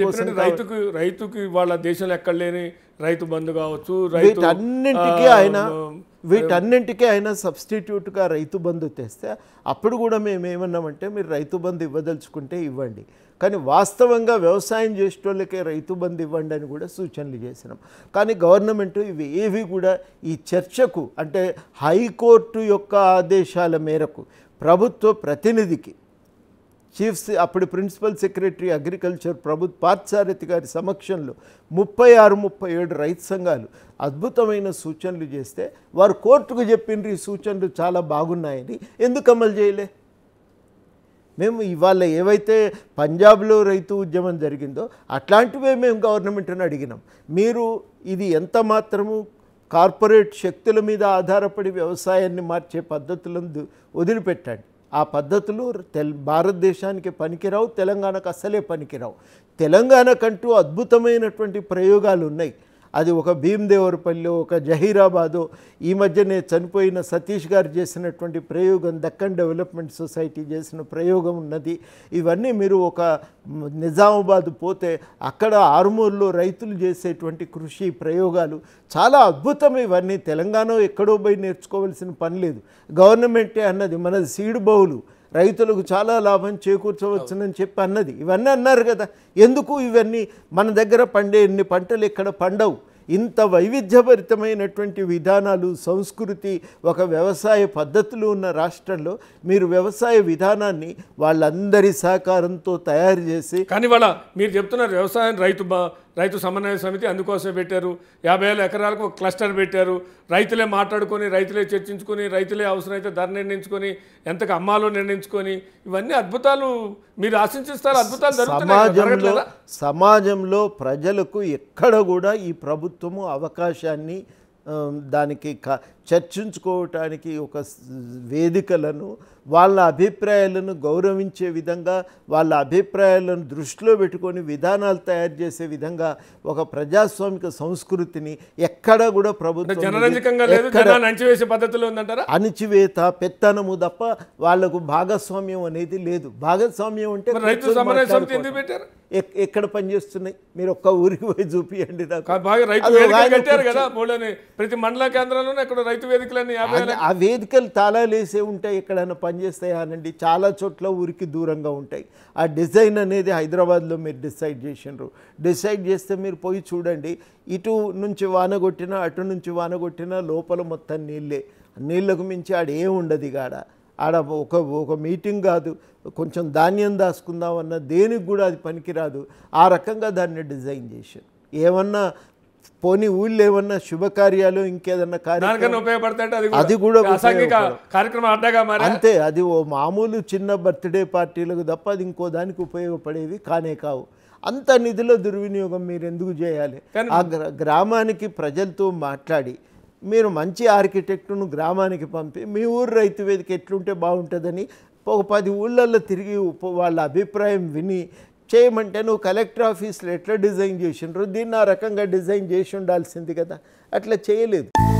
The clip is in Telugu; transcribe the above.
చెప్పినట్టు రైతుకు రైతుకు వాళ్ళ దేశంలో ఎక్కడ లేని రైతు బంధు కావచ్చు వీటన్నింటికీ ఆయన వీటన్నింటికీ ఆయన సబ్స్టిట్యూట్గా రైతు బంధు తెస్తే అప్పుడు కూడా మేము ఏమన్నామంటే మీరు రైతు బంధు ఇవ్వదలుచుకుంటే ఇవ్వండి కానీ వాస్తవంగా వ్యవసాయం చేసేటోళ్ళకే రైతు బంధు ఇవ్వండి అని కూడా సూచనలు చేసినాం కానీ గవర్నమెంట్ ఇవి ఏవి కూడా ఈ చర్చకు అంటే హైకోర్టు యొక్క ఆదేశాల మేరకు ప్రభుత్వ ప్రతినిధికి చీఫ్ అప్పుడు principal secretary agriculture Prabhu Parthasarathi గారి సమక్షంలో ముప్పై ఆరు ముప్పై ఏడు రైతు సంఘాలు అద్భుతమైన సూచనలు చేస్తే వారు కోర్టుకు చెప్పిన ఈ సూచనలు చాలా బాగున్నాయని ఎందుకు అమలు చేయలే మేము ఇవాళ ఏవైతే పంజాబ్లో రైతు ఉద్యమం జరిగిందో అట్లాంటివే మేము గవర్నమెంట్ని అడిగినాం మీరు ఇది ఎంత మాత్రము కార్పొరేట్ శక్తుల మీద ఆధారపడి వ్యవసాయాన్ని మార్చే పద్ధతులను వదిలిపెట్టండి ఆ పద్ధతులు తెల్ భారతదేశానికి పనికిరావు తెలంగాణకు అస్సలే పనికిరావు తెలంగాణకంటూ అద్భుతమైనటువంటి ప్రయోగాలు ఉన్నాయి అది ఒక భీమదేవరపల్లి ఒక జహీరాబాదు ఈ మధ్యనే చనిపోయిన సతీష్ గారు చేసినటువంటి ప్రయోగం దక్కన్ డెవలప్మెంట్ సొసైటీ చేసిన ప్రయోగం ఉన్నది ఇవన్నీ మీరు ఒక నిజామాబాద్ పోతే అక్కడ ఆరుమూరులో రైతులు చేసేటువంటి కృషి ప్రయోగాలు చాలా అద్భుతం ఇవన్నీ తెలంగాణ ఎక్కడో పోయి నేర్చుకోవాల్సిన పని లేదు గవర్నమెంటే అన్నది మనది సీడు బౌలు రైతులకు చాలా లాభం చేకూర్చవచ్చునని చెప్పి అన్నది ఇవన్నీ అన్నారు కదా ఎందుకు ఇవన్నీ మన దగ్గర పండే ఎన్ని పంటలు ఇక్కడ పండవు ఇంత వైవిధ్యభరితమైనటువంటి విధానాలు సంస్కృతి ఒక వ్యవసాయ పద్ధతులు ఉన్న రాష్ట్రంలో మీరు వ్యవసాయ విధానాన్ని వాళ్ళందరి సహకారంతో తయారు చేసి కానీ వాళ్ళ మీరు చెప్తున్నారు వ్యవసాయం రైతు రైతు సమన్వయ సమితి అందుకోసమే పెట్టారు యాభై వేల ఎకరాలకు ఒక క్లస్టర్ పెట్టారు రైతులే మాట్లాడుకొని రైతులే చర్చించుకొని రైతులే అవసరమైతే ధర నిర్ణయించుకొని ఎంతకు అమ్మాలో నిర్ణయించుకొని ఇవన్నీ అద్భుతాలు మీరు ఆశించిస్తారు అద్భుతాలు సమాజంలో సమాజంలో ప్రజలకు ఎక్కడ కూడా ఈ ప్రభుత్వము అవకాశాన్ని దానికి చర్చించుకోవటానికి ఒక వేదికలను వాళ్ళ అభిప్రాయాలను గౌరవించే విధంగా వాళ్ళ అభిప్రాయాలను దృష్టిలో పెట్టుకొని విధానాలు తయారు చేసే విధంగా ఒక ప్రజాస్వామిక సంస్కృతిని ఎక్కడా కూడా ప్రభుత్వం పద్ధతిలో అణిచివేత పెత్తనము తప్ప వాళ్లకు భాగస్వామ్యం అనేది లేదు భాగస్వామ్యం అంటే ఎక్కడ పనిచేస్తున్నాయి మీరు ఒక్క ఊరికి పోయి చూపియండి ప్రతి మండల కేంద్రంలోనే అక్కడ రైతు వేదికలన్నీ యాభై ఆ వేదికలు తాళాలేసే ఉంటాయి ఎక్కడైనా అనండి చాలా చోట్ల ఊరికి దూరంగా ఉంటాయి ఆ డిజైన్ అనేది హైదరాబాద్లో మీరు డిసైడ్ చేసినారు డిసైడ్ చేస్తే మీరు పోయి చూడండి ఇటు నుంచి వాన అటు నుంచి వాన కొట్టినా లోపల మొత్తం నీళ్ళే నీళ్లకు మించి ఆడ ఏం ఉండదు గాడ ఆడ ఒక ఒక మీటింగ్ కాదు కొంచెం ధాన్యం దాచుకుందామన్న దేనికి కూడా అది పనికిరాదు ఆ రకంగా దాన్ని డిజైన్ చేశారు ఏమన్నా పోనీ ఊళ్ళో ఏమన్నా శుభకార్యాలు ఇంకేదన్నా కార్యక్రమం ఉపయోగపడతాయి అది కూడా కార్యక్రమం అంతే అది ఓ మామూలు చిన్న బర్త్డే పార్టీలకు తప్ప అది ఇంకో దానికి ఉపయోగపడేవి కానే కావు అంత నిధుల దుర్వినియోగం మీరు ఎందుకు చేయాలి ఆ గ్రామానికి ప్రజలతో మాట్లాడి మీరు మంచి ఆర్కిటెక్టును గ్రామానికి పంపి మీ ఊరు రైతు వేదిక ఎట్లుంటే బాగుంటుందని ఒక పది ఊళ్ళల్లో తిరిగి వాళ్ళ అభిప్రాయం విని చేయమంటే నువ్వు కలెక్టర్ ఆఫీస్లో ఎట్లా డిజైన్ చేసిండ్రు దీన్ని ఆ రకంగా డిజైన్ చేసి ఉండాల్సింది కదా అట్లా చేయలేదు